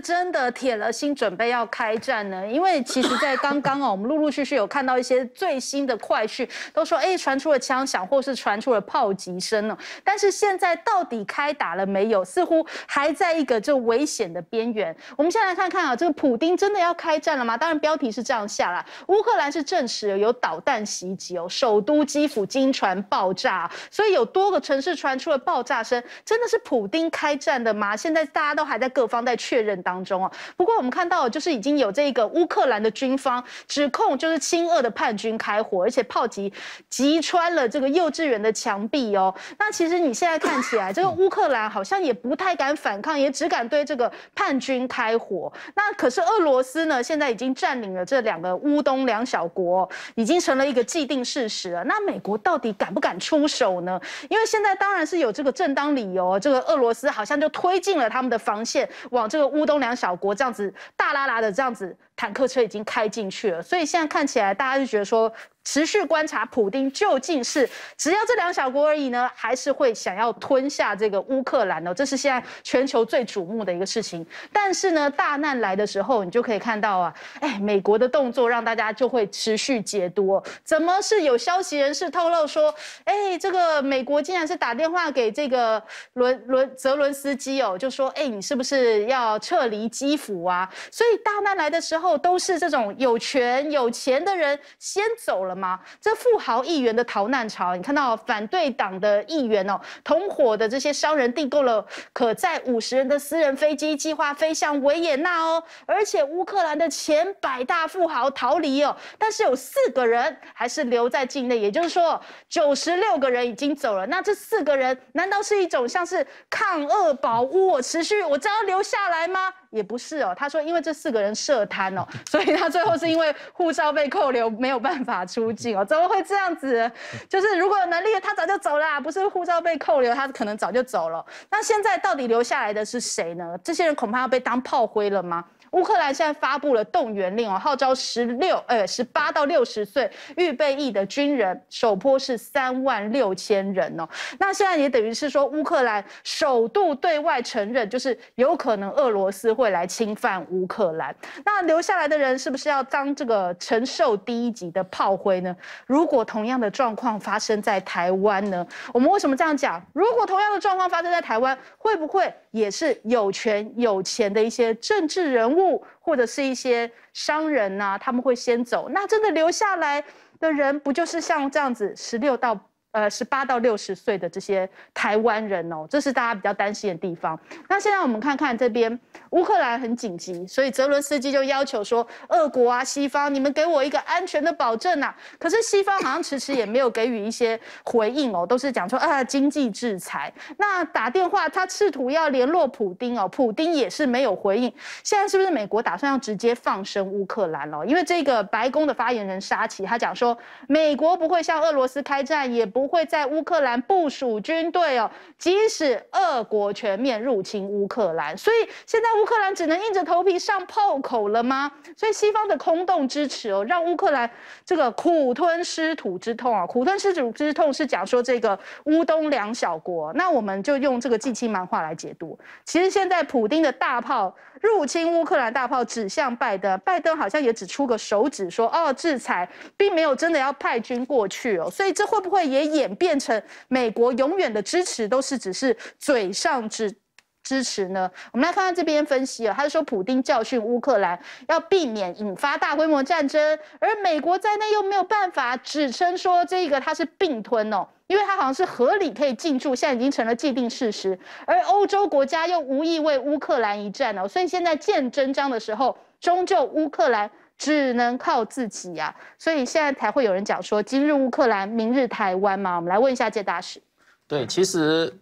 真的铁了心准备要开战呢？因为其实，在刚刚哦，我们陆陆续续有看到一些最新的快讯，都说哎，传出了枪响，或是传出了炮击声呢。但是现在到底开打了没有？似乎还在一个这危险的边缘。我们先来看看啊，这个普丁真的要开战了吗？当然，标题是这样下了。乌克兰是证实有导弹袭击哦，首都基辅经传爆炸，所以有多个城市传出了爆炸声。真的是普丁开战的吗？现在大家都还在各方在确认。当中哦，不过我们看到就是已经有这个乌克兰的军方指控，就是亲俄的叛军开火，而且炮击击穿了这个幼稚园的墙壁哦。那其实你现在看起来，这个乌克兰好像也不太敢反抗，也只敢对这个叛军开火。那可是俄罗斯呢，现在已经占领了这两个乌东两小国，已经成了一个既定事实了。那美国到底敢不敢出手呢？因为现在当然是有这个正当理由，这个俄罗斯好像就推进了他们的防线往这个乌东。中小国这样子大拉拉的这样子，坦克车已经开进去了，所以现在看起来大家就觉得说。持续观察普丁究竟是只要这两小国而已呢，还是会想要吞下这个乌克兰呢？这是现在全球最瞩目的一个事情。但是呢，大难来的时候，你就可以看到啊，哎，美国的动作让大家就会持续解读。怎么是有消息人士透露说，哎，这个美国竟然是打电话给这个伦伦泽伦斯基哦，就说哎，你是不是要撤离基辅啊？所以大难来的时候，都是这种有权有钱的人先走了。吗？这富豪议员的逃难潮，你看到反对党的议员哦，同伙的这些商人订购了可载五十人的私人飞机，计划飞向维也纳哦。而且乌克兰的前百大富豪逃离哦，但是有四个人还是留在境内，也就是说九十六个人已经走了。那这四个人难道是一种像是抗恶保乌？我持续我只要留下来吗？也不是哦，他说因为这四个人设摊哦，所以他最后是因为护照被扣留，没有办法出境哦。怎么会这样子？就是如果有能力，他早就走了，不是护照被扣留，他可能早就走了。那现在到底留下来的是谁呢？这些人恐怕要被当炮灰了吗？乌克兰现在发布了动员令哦，号召十六、呃十八到六十岁预备役的军人，首波是三万六千人哦。那现在也等于是说，乌克兰首度对外承认，就是有可能俄罗斯会来侵犯乌克兰。那留下来的人是不是要当这个承受第一级的炮灰呢？如果同样的状况发生在台湾呢？我们为什么这样讲？如果同样的状况发生在台湾，会不会也是有权有钱的一些政治人物？物或者是一些商人呐，他们会先走，那真的留下来的人，不就是像这样子十六到？呃，十八到六十岁的这些台湾人哦，这是大家比较担心的地方。那现在我们看看这边，乌克兰很紧急，所以泽伦斯基就要求说，俄国啊，西方，你们给我一个安全的保证呐。可是西方好像迟迟也没有给予一些回应哦，都是讲说啊，经济制裁。那打电话他试图要联络普丁哦，普丁也是没有回应。现在是不是美国打算要直接放生乌克兰哦？因为这个白宫的发言人沙奇他讲说，美国不会向俄罗斯开战，也不。会在乌克兰部署军队哦，即使俄国全面入侵乌克兰，所以现在乌克兰只能硬着头皮上炮口了吗？所以西方的空洞支持哦，让乌克兰这个苦吞失土之痛啊，苦吞失土之痛是讲说这个乌东两小国，那我们就用这个近期蛮画来解读。其实现在普丁的大炮。入侵乌克兰大炮指向拜登，拜登好像也只出个手指说哦，制裁，并没有真的要派军过去哦，所以这会不会也演变成美国永远的支持都是只是嘴上支支持呢？我们来看看这边分析啊，他说普丁教训乌克兰要避免引发大规模战争，而美国在内又没有办法指称说这个他是并吞哦。因为它好像是合理可以进驻，现在已经成了既定事实。而欧洲国家又无意为乌克兰一战哦，所以现在见真章的时候，终究乌克兰只能靠自己呀。所以现在才会有人讲说，今日乌克兰，明日台湾嘛。我们来问一下谢大使，对，其实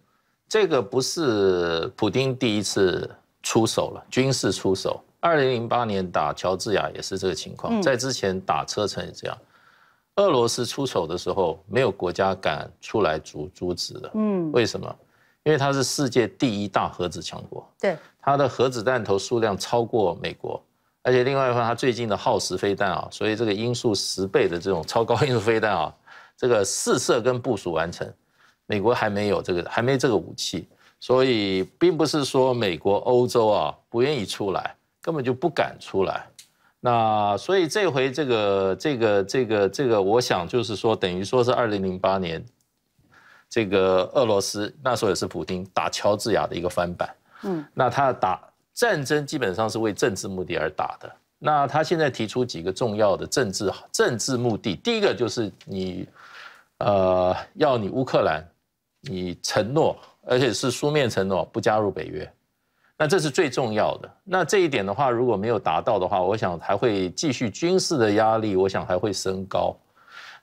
这个不是普京第一次出手了，军事出手。二零零八年打乔治亚也是这个情况，在之前打车臣也这样。俄罗斯出手的时候，没有国家敢出来阻阻止的。嗯，为什么？因为它是世界第一大核子强国。对，它的核子弹头数量超过美国，而且另外一方，它最近的耗时飞弹啊，所以这个音速十倍的这种超高音速飞弹啊，这个试射跟部署完成，美国还没有这个，还没这个武器，所以并不是说美国、欧洲啊不愿意出来，根本就不敢出来。那所以这回这个这个这个这个，我想就是说，等于说是二零零八年这个俄罗斯那时候也是普京打乔治亚的一个翻版，嗯，那他打战争基本上是为政治目的而打的。那他现在提出几个重要的政治政治目的，第一个就是你呃要你乌克兰，你承诺，而且是书面承诺不加入北约。那这是最重要的。那这一点的话，如果没有达到的话，我想还会继续军事的压力，我想还会升高。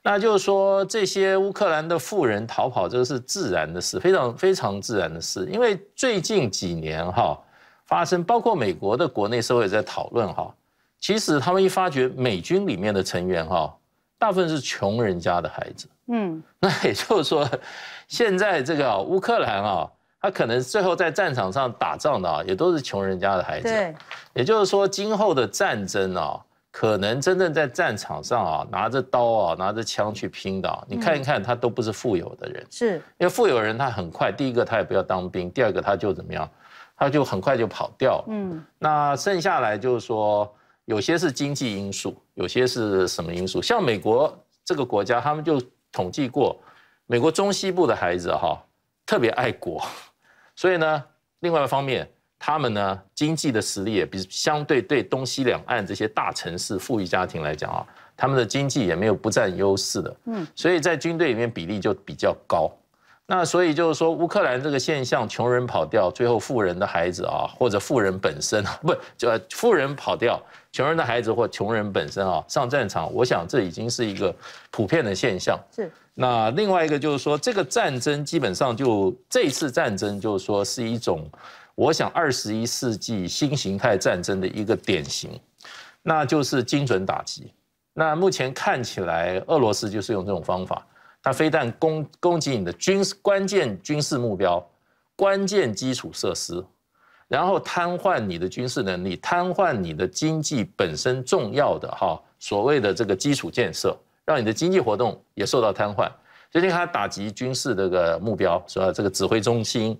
那就是说，这些乌克兰的富人逃跑，这个是自然的事，非常非常自然的事。因为最近几年哈发生，包括美国的国内社会在讨论哈，其实他们一发觉美军里面的成员哈，大部分是穷人家的孩子，嗯，那也就是说，现在这个乌克兰啊。他可能最后在战场上打仗的啊，也都是穷人家的孩子。也就是说，今后的战争啊，可能真正在战场上啊，拿着刀啊，拿着枪去拼的，你看一看，他都不是富有的人。是因为富有人，他很快，第一个他也不要当兵，第二个他就怎么样，他就很快就跑掉了。嗯，那剩下来就是说，有些是经济因素，有些是什么因素？像美国这个国家，他们就统计过，美国中西部的孩子哈，特别爱国。所以呢，另外一方面，他们呢经济的实力也比相对对东西两岸这些大城市富裕家庭来讲啊，他们的经济也没有不占优势的。嗯，所以在军队里面比例就比较高。那所以就是说，乌克兰这个现象，穷人跑掉，最后富人的孩子啊，或者富人本身啊，不就富人跑掉，穷人的孩子或穷人本身啊上战场，我想这已经是一个普遍的现象。是。那另外一个就是说，这个战争基本上就这次战争就是说是一种，我想二十一世纪新形态战争的一个典型，那就是精准打击。那目前看起来，俄罗斯就是用这种方法，它非但攻攻击你的军事关键军事目标、关键基础设施，然后瘫痪你的军事能力，瘫痪你的经济本身重要的哈所谓的这个基础建设。让你的经济活动也受到瘫痪。最近他打击军事这个目标是吧？这个指挥中心，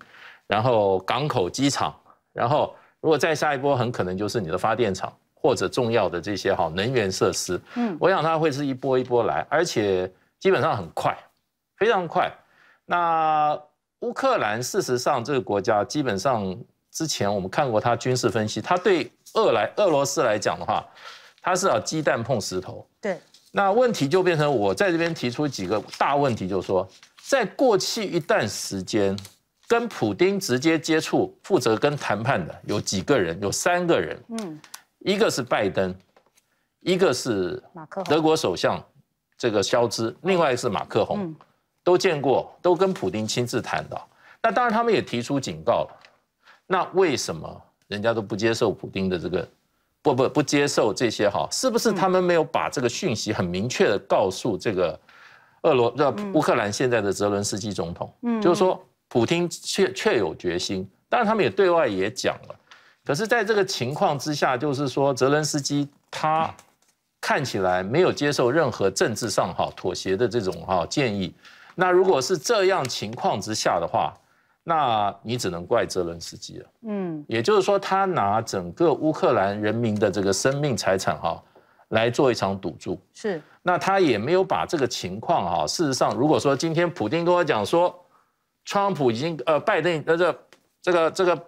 然后港口、机场，然后如果再下一波，很可能就是你的发电厂或者重要的这些哈能源设施。嗯，我想它会是一波一波来，而且基本上很快，非常快。那乌克兰事实上这个国家基本上之前我们看过他军事分析，他对俄来俄罗斯来讲的话，他是要鸡蛋碰石头。对。那问题就变成，我在这边提出几个大问题，就是说，在过去一段时间，跟普丁直接接触、负责跟谈判的有几个人？有三个人，嗯，一个是拜登，一个是克，德国首相这个肖兹，另外一个是马克宏，都见过，都跟普丁亲自谈的。那当然，他们也提出警告了。那为什么人家都不接受普丁的这个？不不不接受这些哈，是不是他们没有把这个讯息很明确的告诉这个，俄罗呃乌克兰现在的泽伦斯基总统，嗯，就是说普京确确有决心，当然他们也对外也讲了，可是在这个情况之下，就是说泽伦斯基他看起来没有接受任何政治上哈妥协的这种哈建议，那如果是这样情况之下的话。那你只能怪泽伦斯基了。嗯，也就是说，他拿整个乌克兰人民的这个生命财产哈来做一场赌注。是。那他也没有把这个情况哈，事实上，如果说今天普京跟我讲说，川普已经呃，拜登呃这这个这个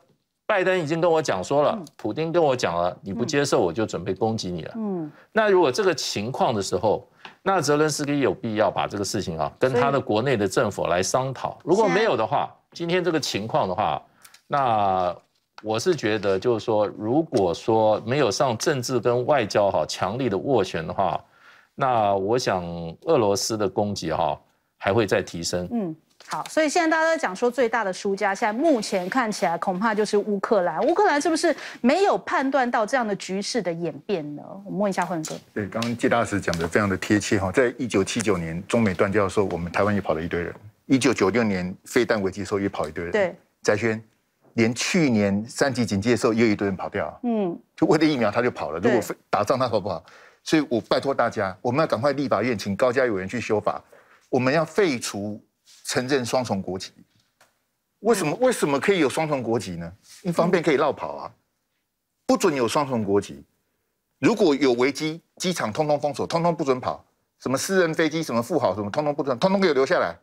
拜登已经跟我讲说了，普京跟我讲了，你不接受我就准备攻击你了。嗯。那如果这个情况的时候，那泽伦斯基有必要把这个事情哈跟他的国内的政府来商讨。如果没有的话。今天这个情况的话，那我是觉得，就是说，如果说没有上政治跟外交哈强力的斡旋的话，那我想俄罗斯的攻击哈还会再提升。嗯，好，所以现在大家都讲说最大的输家，现在目前看起来恐怕就是乌克兰。乌克兰是不是没有判断到这样的局势的演变呢？我们问一下混哥。对，刚刚季大师讲的非常的贴切哈，在一九七九年中美断交的时候，我们台湾也跑了一堆人。一九九六年飞弹危机的时候又跑一堆人，对，翟轩，连去年三级警戒时候又一堆人跑掉，嗯，就为了疫苗他就跑了。如果打仗他跑不好？所以我拜托大家，我们要赶快立法院请高家委员去修法，我们要废除承认双重国籍。为什么？为什么可以有双重国籍呢？方便可以绕跑啊，不准有双重国籍。如果有危机，机场通通封锁，通通不准跑。什么私人飞机，什么富豪，什么通通不准，通通给我留下来。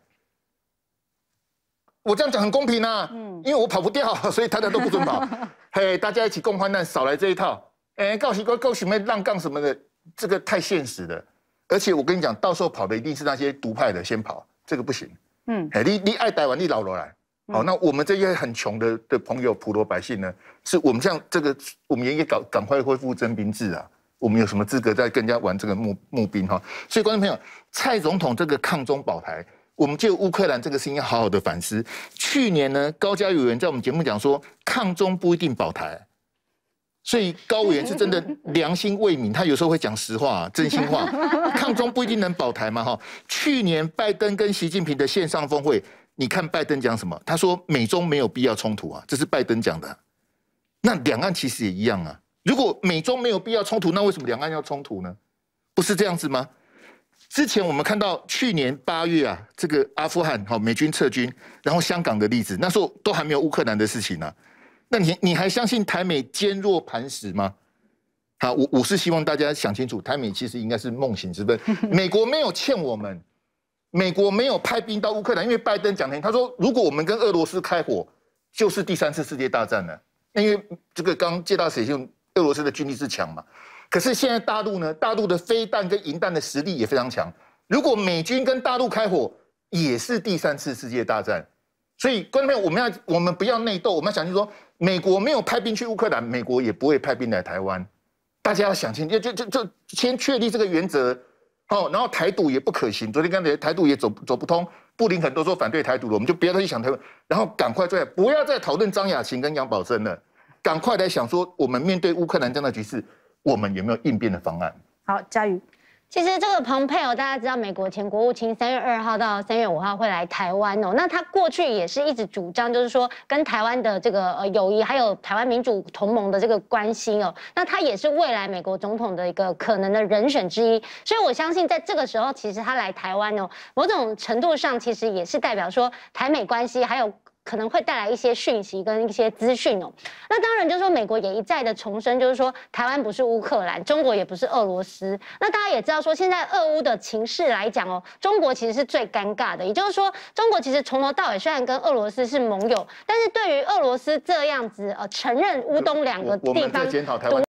我这样讲很公平呐，嗯，因为我跑不掉，所以大家都不准跑，嘿，大家一起共患难，少来这一套，哎，告诉么告什妹让杠什么的，这个太现实了，而且我跟你讲，到时候跑的一定是那些独派的先跑，这个不行，嗯，哎，你你爱呆玩你老罗来，好，那我们这些很穷的的朋友、普罗百姓呢，是我们这样这个，我们应该赶赶快恢复征兵制啊，我们有什么资格再跟人家玩这个募募兵哈？所以观众朋友，蔡总统这个抗中保台。我们就乌克兰这个事情要好好的反思。去年呢，高嘉语员在我们节目讲说，抗中不一定保台，所以高委员是真的 良心未泯，他有时候会讲实话、真心话。抗中不一定能保台嘛，哈。去年拜登跟习近平的线上峰会，你看拜登讲什么？他说美中没有必要冲突啊，这是拜登讲的。那两岸其实也一样啊，如果美中没有必要冲突，那为什么两岸要冲突呢？不是这样子吗？之前我们看到去年八月啊，这个阿富汗好美军撤军，然后香港的例子，那时候都还没有乌克兰的事情呢。那你你还相信台美坚若磐石吗？好，我我是希望大家想清楚，台美其实应该是梦醒之分。美国没有欠我们，美国没有派兵到乌克兰，因为拜登讲天，他说如果我们跟俄罗斯开火，就是第三次世界大战了。因为这个刚借大水性，俄罗斯的军力是强嘛。可是现在大陆呢，大陆的飞弹跟银弹的实力也非常强。如果美军跟大陆开火，也是第三次世界大战。所以，朋友，我们要，我们不要内斗，我们要想清楚：美国没有派兵去乌克兰，美国也不会派兵来台湾。大家要想清，就就就就先确立这个原则。好，然后台独也不可行。昨天刚才台独也走走不通，布林肯都说反对台独了，我们就不要再去想台湾。然后赶快再不要再讨论张亚勤跟杨宝生了，赶快来想说，我们面对乌克兰这样的局势。我们有没有应变的方案？好，嘉宇。其实这个蓬佩尔大家知道，美国前国务卿三月二号到三月五号会来台湾哦。那他过去也是一直主张，就是说跟台湾的这个呃友谊，还有台湾民主同盟的这个关心哦。那他也是未来美国总统的一个可能的人选之一，所以我相信在这个时候，其实他来台湾哦，某种程度上其实也是代表说台美关系还有。可能会带来一些讯息跟一些资讯哦。那当然就是说，美国也一再的重申，就是说台湾不是乌克兰，中国也不是俄罗斯。那大家也知道说，现在俄乌的情势来讲哦，中国其实是最尴尬的。也就是说，中国其实从头到尾虽然跟俄罗斯是盟友，但是对于俄罗斯这样子呃承认乌东两个地方，我们检讨台湾。